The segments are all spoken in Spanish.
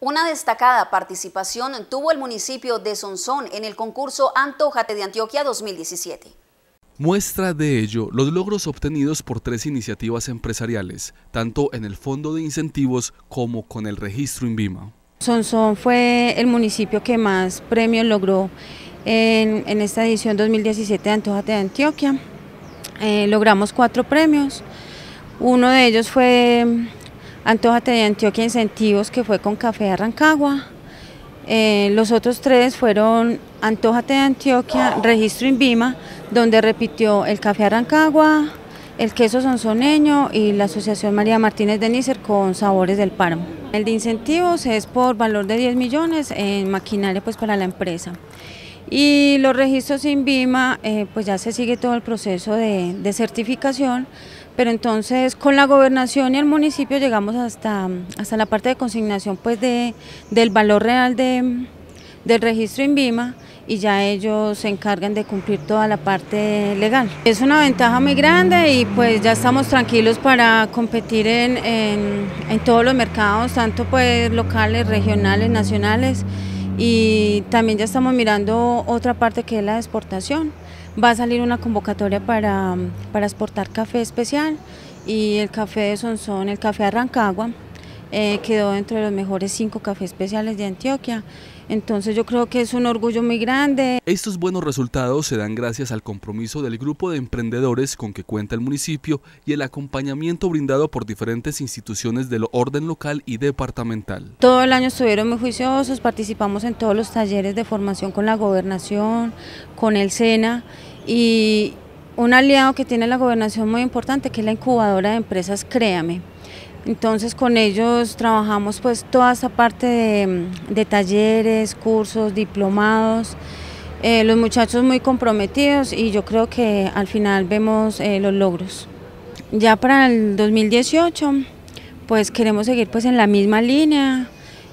Una destacada participación tuvo el municipio de Sonsón en el concurso Antojate de Antioquia 2017. Muestra de ello los logros obtenidos por tres iniciativas empresariales, tanto en el Fondo de Incentivos como con el Registro INVIMA. Sonsón fue el municipio que más premios logró en, esta edición 2017 de Antojate de Antioquia. Eh, logramos cuatro premios, uno de ellos fue Antojate de Antioquia Incentivos, que fue con Café Arrancagua. Eh, los otros tres fueron Antojate de Antioquia, Registro Invima, donde repitió el Café Arrancagua, el queso sonsoneño y la Asociación María Martínez de Nícer con Sabores del Páramo. El de incentivos es por valor de 10 millones en maquinaria pues para la empresa. Y los registros INVIMA, eh, pues ya se sigue todo el proceso de, de certificación pero entonces con la gobernación y el municipio llegamos hasta, hasta la parte de consignación pues de, del valor real del registro INVIMA y ya ellos se encargan de cumplir toda la parte legal. Es una ventaja muy grande y pues ya estamos tranquilos para competir en, todos los mercados, tanto pues locales, regionales, nacionales y también ya estamos mirando otra parte que es la exportación. Va a salir una convocatoria para, exportar café especial y el café de Sonsón, el café Arrancagua, eh, quedó entre los mejores cinco cafés especiales de Antioquia. Entonces yo creo que es un orgullo muy grande. Estos buenos resultados se dan gracias al compromiso del grupo de emprendedores con que cuenta el municipio y el acompañamiento brindado por diferentes instituciones del orden local y departamental. Todo el año estuvieron muy juiciosos, participamos en todos los talleres de formación con la gobernación, con el SENA y un aliado que tiene la gobernación muy importante que es la incubadora de empresas Créame. Entonces con ellos trabajamos pues toda esta parte de, talleres, cursos, diplomados, eh, los muchachos muy comprometidos y yo creo que al final vemos eh, los logros. Ya para el 2018 pues queremos seguir pues en la misma línea,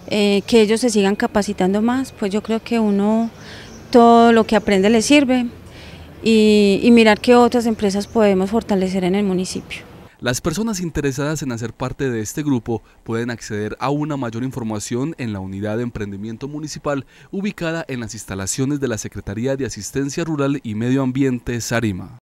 eh, que ellos se sigan capacitando más, pues yo creo que uno todo lo que aprende le sirve y mirar qué otras empresas podemos fortalecer en el municipio. Las personas interesadas en hacer parte de este grupo pueden acceder a una mayor información en la unidad de emprendimiento municipal ubicada en las instalaciones de la Secretaría de Asistencia Rural y Medio Ambiente Sarima.